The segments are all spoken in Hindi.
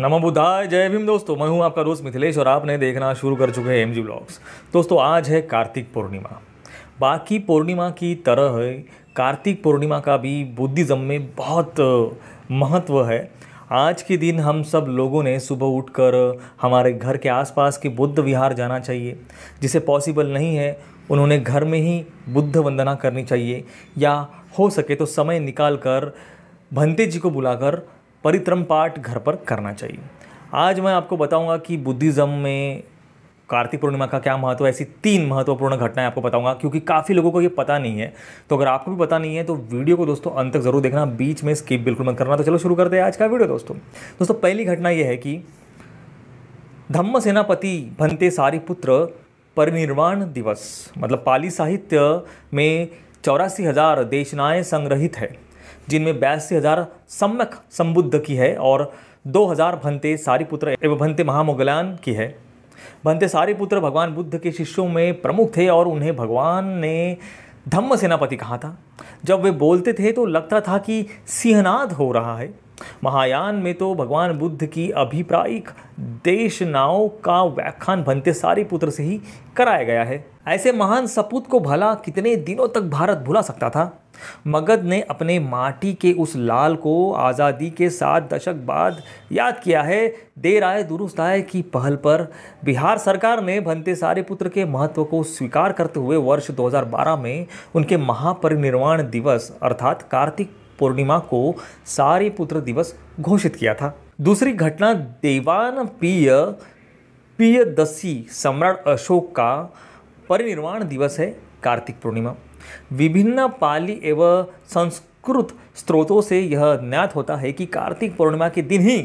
नमो बुद्धाय जय भीम दोस्तों मैं हूं आपका दोस्त मिथिलेश और आपने देखना शुरू कर चुके हैं एम जी ब्लॉग्स दोस्तों आज है कार्तिक पूर्णिमा बाकी पूर्णिमा की तरह कार्तिक पूर्णिमा का भी बुद्धिज़्म में बहुत महत्व है आज के दिन हम सब लोगों ने सुबह उठकर हमारे घर के आसपास के बुद्ध विहार जाना चाहिए जिसे पॉसिबल नहीं है उन्होंने घर में ही बुद्ध वंदना करनी चाहिए या हो सके तो समय निकाल कर भंते जी को बुलाकर परिक्रम पाठ घर पर करना चाहिए आज मैं आपको बताऊंगा कि बुद्धिज़्म में कार्तिक पूर्णिमा का क्या महत्व है ऐसी तीन महत्वपूर्ण घटनाएं आपको बताऊंगा क्योंकि काफ़ी लोगों को ये पता नहीं है तो अगर आपको भी पता नहीं है तो वीडियो को दोस्तों अंत तक जरूर देखना बीच में स्किप बिल्कुल मत करना तो चलो शुरू करते हैं आज का वीडियो दोस्तों दोस्तों पहली घटना ये है कि धम्म सेनापति भंते सारी पुत्र परिनिर्वाण दिवस मतलब पाली साहित्य में चौरासी हज़ार देशनाएँ संग्रहित है जिनमें बयासी हज़ार सम्यक संबुद्ध की है और दो हज़ार भंते सारीपुत्र एवं भंते महामुगलान की है भंते सारीपुत्र भगवान बुद्ध के शिष्यों में प्रमुख थे और उन्हें भगवान ने धम्म सेनापति कहा था जब वे बोलते थे तो लगता था कि सिंहनाद हो रहा है महायान में तो भगवान बुद्ध की अभिप्रायिक देशनाओं का व्याख्यान भंते सारी पुत्र से ही कराया गया है ऐसे महान सपूत को भला कितने दिनों तक भारत भुला सकता था मगध ने अपने माटी के उस लाल को आज़ादी के सात दशक बाद याद किया है देर आए दुरुस्त आए की पहल पर बिहार सरकार ने भंते सारे पुत्र के महत्व को स्वीकार करते हुए वर्ष 2012 में उनके महापरिनिर्वाण दिवस अर्थात कार्तिक पूर्णिमा को सारे पुत्र दिवस घोषित किया था दूसरी घटना देवान पीय प्रियदसी सम्राट अशोक का परिनिर्वाण दिवस है कार्तिक पूर्णिमा विभिन्न पाली एवं संस्कृत स्रोतों से यह ज्ञात होता है कि कार्तिक पूर्णिमा के दिन ही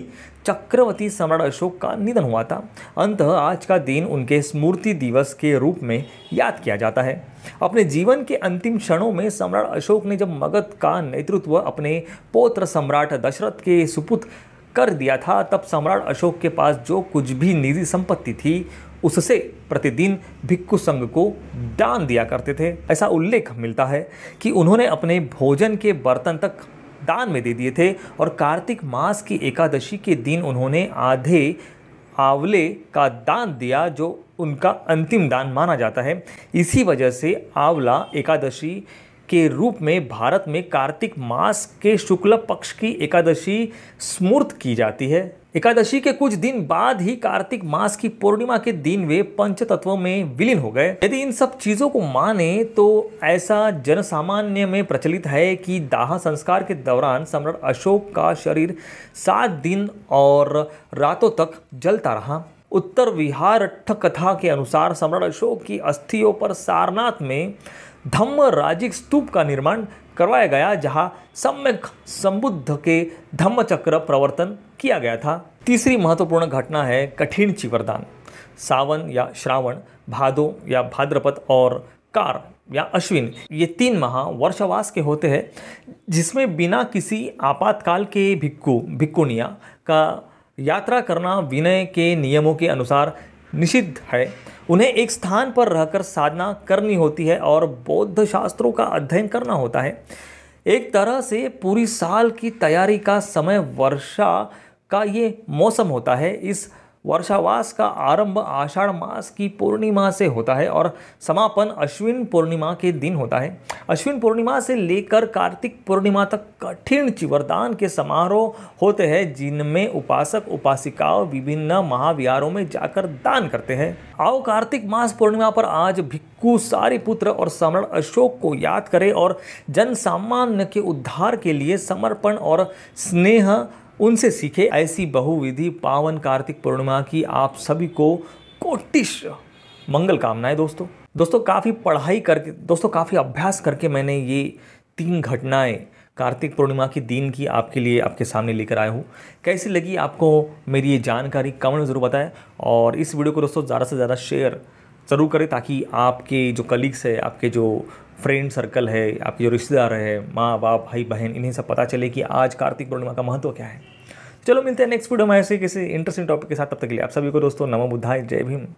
चक्रवर्ती सम्राट अशोक का निधन हुआ था अंतः आज का दिन उनके स्मृति दिवस के रूप में याद किया जाता है अपने जीवन के अंतिम क्षणों में सम्राट अशोक ने जब मगध का नेतृत्व अपने पौत्र सम्राट दशरथ के सुपुत कर दिया था तब सम्राट अशोक के पास जो कुछ भी निजी संपत्ति थी उससे प्रतिदिन भिक्खु संघ को दान दिया करते थे ऐसा उल्लेख मिलता है कि उन्होंने अपने भोजन के बर्तन तक दान में दे दिए थे और कार्तिक मास की एकादशी के दिन उन्होंने आधे आंवले का दान दिया जो उनका अंतिम दान माना जाता है इसी वजह से आंवला एकादशी के रूप में भारत में कार्तिक मास के शुक्ल पक्ष की एकादशी स्मूर्त की जाती है एकादशी के कुछ दिन बाद ही कार्तिक मास की पूर्णिमा के दिन वे पंच तत्वों में विलीन हो गए यदि इन सब चीजों को माने तो ऐसा जनसामान्य में प्रचलित है कि दाह संस्कार के दौरान सम्राट अशोक का शरीर सात दिन और रातों तक जलता रहा उत्तर विहार कथा के अनुसार सम्राट अशोक की अस्थियों पर सारनाथ में धम्म राजिक स्तूप का निर्माण करवाया गया जहां सम्यक संबुद्ध के धम्म चक्र प्रवर्तन किया गया था तीसरी महत्वपूर्ण घटना है कठिन चिवरदान सावन या श्रावण भादो या भाद्रपद और कार या अश्विन ये तीन माह वर्षावास के होते हैं जिसमें बिना किसी आपातकाल के भिक्कू भिक्कुनिया का यात्रा करना विनय के नियमों के अनुसार निषिद्ध है उन्हें एक स्थान पर रहकर साधना करनी होती है और बौद्ध शास्त्रों का अध्ययन करना होता है एक तरह से पूरी साल की तैयारी का समय वर्षा का ये मौसम होता है इस वर्षावास का आरंभ आषाढ़ मास की पूर्णिमा से होता है और समापन अश्विन पूर्णिमा के दिन होता है अश्विन पूर्णिमा से लेकर कार्तिक पूर्णिमा तक कठिन चिवरदान के समारोह होते हैं जिनमें उपासक उपासिकाओं विभिन्न महाविहारों में जाकर दान करते हैं आओ कार्तिक मास पूर्णिमा पर आज भिक्खु सारी पुत्र और सम्राट अशोक को याद करें और जन सामान्य के उद्धार के लिए समर्पण और स्नेह उनसे सीखे ऐसी बहुविधि पावन कार्तिक पूर्णिमा की आप सभी को कोटिश मंगल कामनाएं दोस्तों दोस्तों काफ़ी पढ़ाई करके दोस्तों काफ़ी अभ्यास करके मैंने ये तीन घटनाएं कार्तिक पूर्णिमा की दिन की आपके लिए आपके सामने लेकर आया हूँ कैसी लगी आपको मेरी ये जानकारी कमेंट में ज़रूर बताएं और इस वीडियो को दोस्तों ज़्यादा से ज़्यादा शेयर ज़रूर करें ताकि आपके जो कलीग्स है आपके जो फ्रेंड सर्कल है आपके जो रिश्तेदार है माँ बाप भाई बहन इन्हें सब पता चले कि आज कार्तिक पूर्णिमा का महत्व क्या है चलो मिलते हैं नेक्स्ट वीडियो में ऐसे किसी इंटरेस्टिंग टॉपिक के साथ तब तक के लिए आप सभी को दोस्तों नमो बुद्धाय जय भीम